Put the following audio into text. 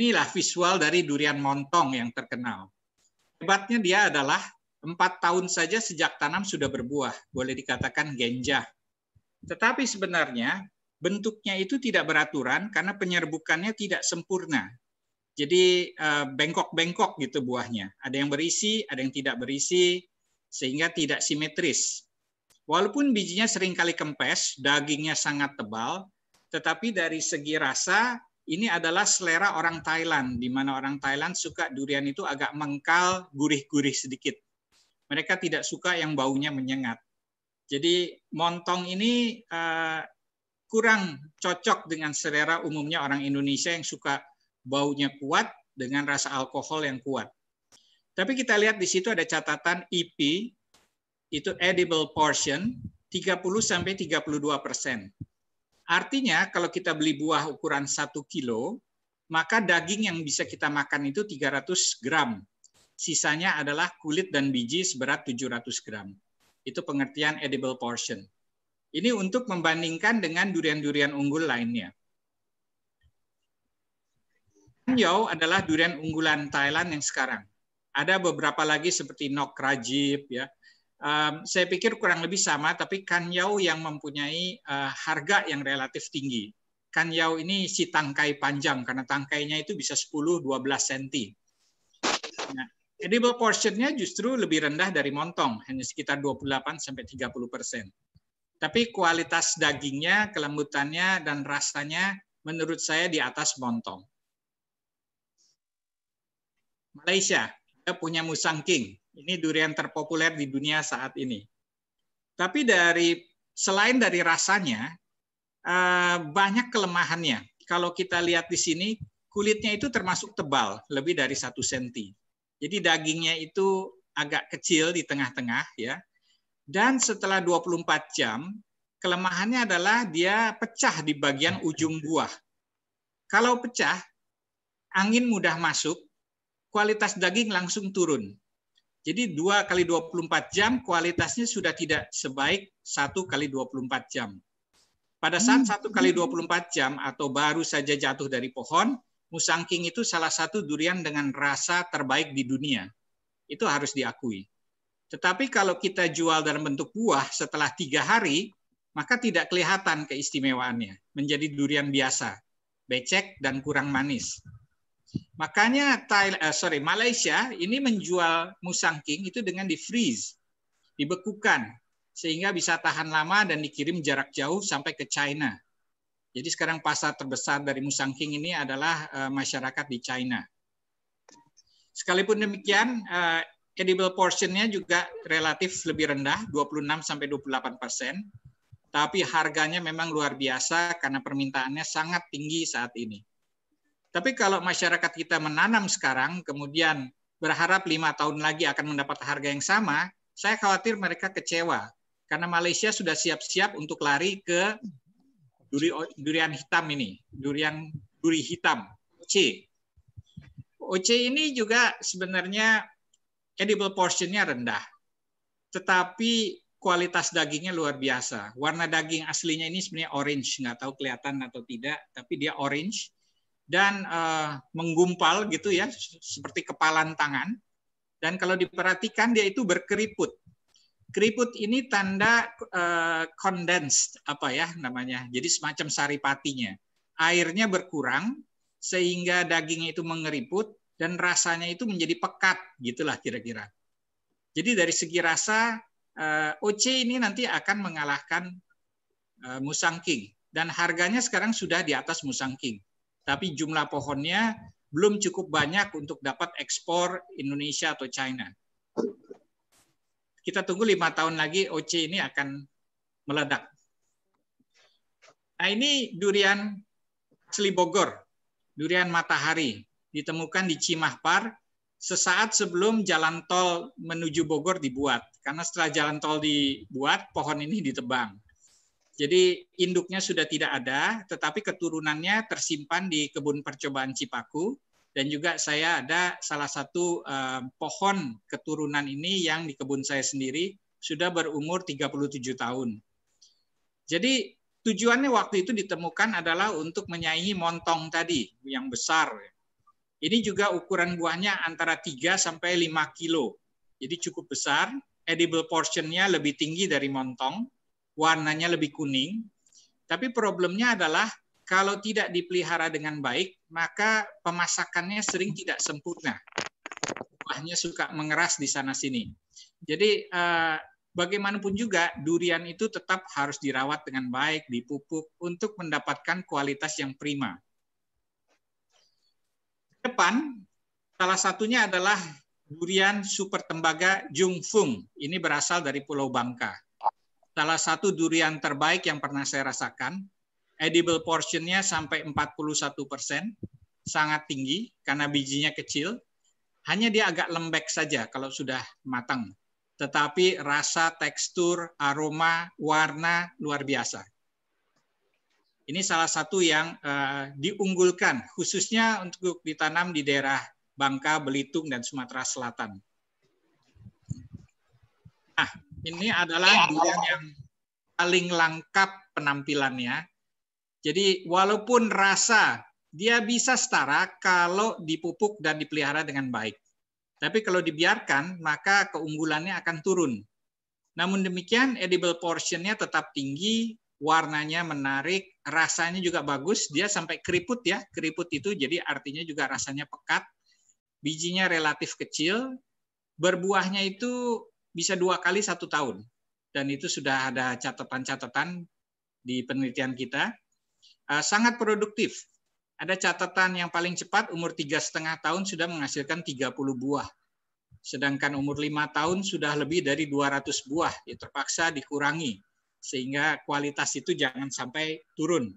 Inilah visual dari durian montong yang terkenal. Hebatnya dia adalah empat tahun saja sejak tanam sudah berbuah, boleh dikatakan genjah. Tetapi sebenarnya bentuknya itu tidak beraturan karena penyerbukannya tidak sempurna. Jadi eh, bengkok-bengkok gitu buahnya. Ada yang berisi, ada yang tidak berisi, sehingga tidak simetris. Walaupun bijinya seringkali kempes, dagingnya sangat tebal, tetapi dari segi rasa ini adalah selera orang Thailand, di mana orang Thailand suka durian itu agak mengkal, gurih-gurih sedikit. Mereka tidak suka yang baunya menyengat. Jadi montong ini uh, kurang cocok dengan selera umumnya orang Indonesia yang suka baunya kuat dengan rasa alkohol yang kuat. Tapi kita lihat di situ ada catatan EP, itu edible portion, 30 32 persen. Artinya kalau kita beli buah ukuran 1 kilo, maka daging yang bisa kita makan itu 300 gram. Sisanya adalah kulit dan biji seberat 700 gram. Itu pengertian edible portion. Ini untuk membandingkan dengan durian-durian unggul lainnya. Hanyo adalah durian unggulan Thailand yang sekarang. Ada beberapa lagi seperti nok rajib, ya, Um, saya pikir kurang lebih sama, tapi kanyau yang mempunyai uh, harga yang relatif tinggi. Kanyau ini si tangkai panjang, karena tangkainya itu bisa 10-12 cm. Nah, edible portionnya justru lebih rendah dari montong, hanya sekitar 28-30 persen. Tapi kualitas dagingnya, kelembutannya, dan rasanya menurut saya di atas montong. Malaysia, dia punya musang king. Ini durian terpopuler di dunia saat ini. Tapi dari selain dari rasanya, eh, banyak kelemahannya. Kalau kita lihat di sini, kulitnya itu termasuk tebal, lebih dari satu senti. Jadi dagingnya itu agak kecil di tengah-tengah ya. Dan setelah 24 jam, kelemahannya adalah dia pecah di bagian ujung buah. Kalau pecah, angin mudah masuk, kualitas daging langsung turun. Jadi dua kali 24 jam kualitasnya sudah tidak sebaik satu kali 24 jam. Pada saat hmm. satu kali 24 jam atau baru saja jatuh dari pohon, musangking itu salah satu durian dengan rasa terbaik di dunia. Itu harus diakui. Tetapi kalau kita jual dalam bentuk buah setelah tiga hari, maka tidak kelihatan keistimewaannya, menjadi durian biasa, becek dan kurang manis. Makanya Thailand, uh, eh, sorry Malaysia ini menjual musangking itu dengan di freeze, dibekukan sehingga bisa tahan lama dan dikirim jarak jauh sampai ke China. Jadi sekarang pasar terbesar dari musangking ini adalah uh, masyarakat di China. Sekalipun demikian, uh, edible portionnya juga relatif lebih rendah, 26 28 persen. Tapi harganya memang luar biasa karena permintaannya sangat tinggi saat ini. Tapi kalau masyarakat kita menanam sekarang, kemudian berharap lima tahun lagi akan mendapat harga yang sama, saya khawatir mereka kecewa karena Malaysia sudah siap-siap untuk lari ke duri, durian hitam ini, durian duri hitam C. OC ini juga sebenarnya edible portionnya rendah, tetapi kualitas dagingnya luar biasa. Warna daging aslinya ini sebenarnya orange, nggak tahu kelihatan atau tidak, tapi dia orange dan uh, menggumpal gitu ya seperti kepalan tangan dan kalau diperhatikan dia itu berkeriput keriput ini tanda uh, condensed apa ya namanya jadi semacam saripatinya airnya berkurang sehingga dagingnya itu mengeriput dan rasanya itu menjadi pekat gitulah kira-kira jadi dari segi rasa uh, eh, OC ini nanti akan mengalahkan uh, Musang King dan harganya sekarang sudah di atas Musang King tapi jumlah pohonnya belum cukup banyak untuk dapat ekspor Indonesia atau China. Kita tunggu lima tahun lagi OC ini akan meledak. Nah ini durian asli Bogor, durian matahari, ditemukan di Cimahpar sesaat sebelum jalan tol menuju Bogor dibuat. Karena setelah jalan tol dibuat, pohon ini ditebang. Jadi induknya sudah tidak ada, tetapi keturunannya tersimpan di kebun percobaan Cipaku. Dan juga saya ada salah satu eh, pohon keturunan ini yang di kebun saya sendiri sudah berumur 37 tahun. Jadi tujuannya waktu itu ditemukan adalah untuk menyaingi montong tadi yang besar. Ini juga ukuran buahnya antara 3 sampai 5 kilo. Jadi cukup besar, edible portionnya lebih tinggi dari montong warnanya lebih kuning. Tapi problemnya adalah kalau tidak dipelihara dengan baik, maka pemasakannya sering tidak sempurna. Buahnya suka mengeras di sana sini. Jadi eh, bagaimanapun juga durian itu tetap harus dirawat dengan baik, dipupuk untuk mendapatkan kualitas yang prima. Depan salah satunya adalah durian super tembaga Jungfung. Ini berasal dari Pulau Bangka salah satu durian terbaik yang pernah saya rasakan. Edible portionnya sampai 41 persen, sangat tinggi karena bijinya kecil. Hanya dia agak lembek saja kalau sudah matang. Tetapi rasa, tekstur, aroma, warna luar biasa. Ini salah satu yang uh, diunggulkan khususnya untuk ditanam di daerah Bangka, Belitung, dan Sumatera Selatan. Nah, ini adalah durian yang paling lengkap penampilannya. Jadi walaupun rasa dia bisa setara kalau dipupuk dan dipelihara dengan baik. Tapi kalau dibiarkan, maka keunggulannya akan turun. Namun demikian, edible portionnya tetap tinggi, warnanya menarik, rasanya juga bagus, dia sampai keriput ya. Keriput itu jadi artinya juga rasanya pekat, bijinya relatif kecil, berbuahnya itu bisa dua kali satu tahun. Dan itu sudah ada catatan-catatan di penelitian kita. Eh, sangat produktif. Ada catatan yang paling cepat umur tiga setengah tahun sudah menghasilkan 30 buah. Sedangkan umur lima tahun sudah lebih dari 200 buah. Ya, terpaksa dikurangi. Sehingga kualitas itu jangan sampai turun